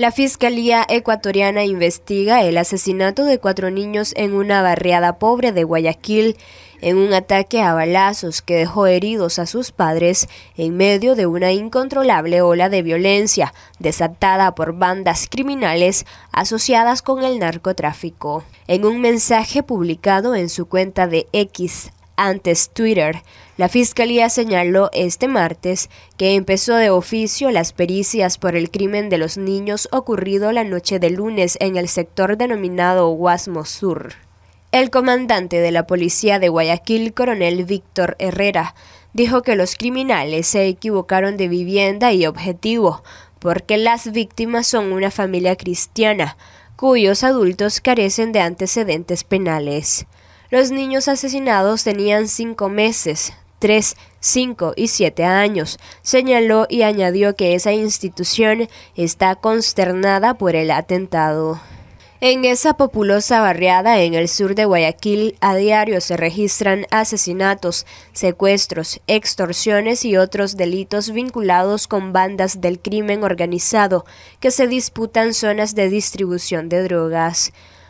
La Fiscalía ecuatoriana investiga el asesinato de cuatro niños en una barriada pobre de Guayaquil en un ataque a balazos que dejó heridos a sus padres en medio de una incontrolable ola de violencia desatada por bandas criminales asociadas con el narcotráfico. En un mensaje publicado en su cuenta de X antes Twitter. La Fiscalía señaló este martes que empezó de oficio las pericias por el crimen de los niños ocurrido la noche de lunes en el sector denominado Guasmo Sur. El comandante de la policía de Guayaquil, coronel Víctor Herrera, dijo que los criminales se equivocaron de vivienda y objetivo, porque las víctimas son una familia cristiana, cuyos adultos carecen de antecedentes penales. Los niños asesinados tenían cinco meses, tres, cinco y siete años. Señaló y añadió que esa institución está consternada por el atentado. En esa populosa barriada en el sur de Guayaquil a diario se registran asesinatos, secuestros, extorsiones y otros delitos vinculados con bandas del crimen organizado que se disputan zonas de distribución de drogas.